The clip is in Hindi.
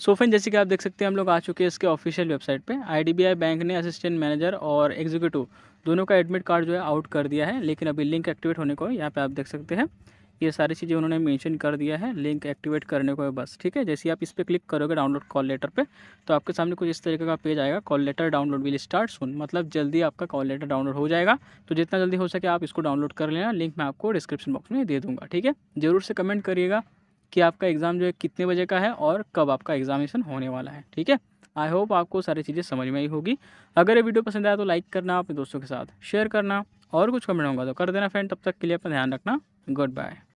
सो फ्रेंड जैसे कि आप देख सकते हैं हम लोग आ चुके हैं इसके ऑफिशियल वेबसाइट पे आईडीबीआई बैंक ने असिस्टेंट मैनेजर और एग्जीक्यूटिव दोनों का एडमिट कार्ड जो है आउट कर दिया है लेकिन अभी लिंक एक्टिवेट होने को यहाँ पे आप देख सकते हैं ये सारी चीज़ें उन्होंने मेंशन कर दिया है लिंक एक्टिवेट करने को है बस ठीक है जैसे आप इस पर क्लिक करोगे डाउनलोड कॉल लेटर पर तो आपके सामने कुछ इस तरीके का पेज आएगा call letter download will start soon मतलब जल्दी आपका कॉल लेटर डाउनलोड हो जाएगा तो जितना जल्दी हो सके आप इसको डाउनलोड कर लेना लिंक मैं आपको डिस्क्रिप्शन बॉक्स में दे दूँगा ठीक है ज़रूर से कमेंट करिएगा कि आपका एग्ज़ाम जो है कितने बजे का है और कब आपका एग्जामिनेशन होने वाला है ठीक है आई होप आपको सारी चीज़ें समझ में ही होगी अगर ये वीडियो पसंद आया तो लाइक करना अपने दोस्तों के साथ शेयर करना और कुछ कमेंट होगा तो कर देना फ्रेंड तब तक के लिए अपना ध्यान रखना गुड बाय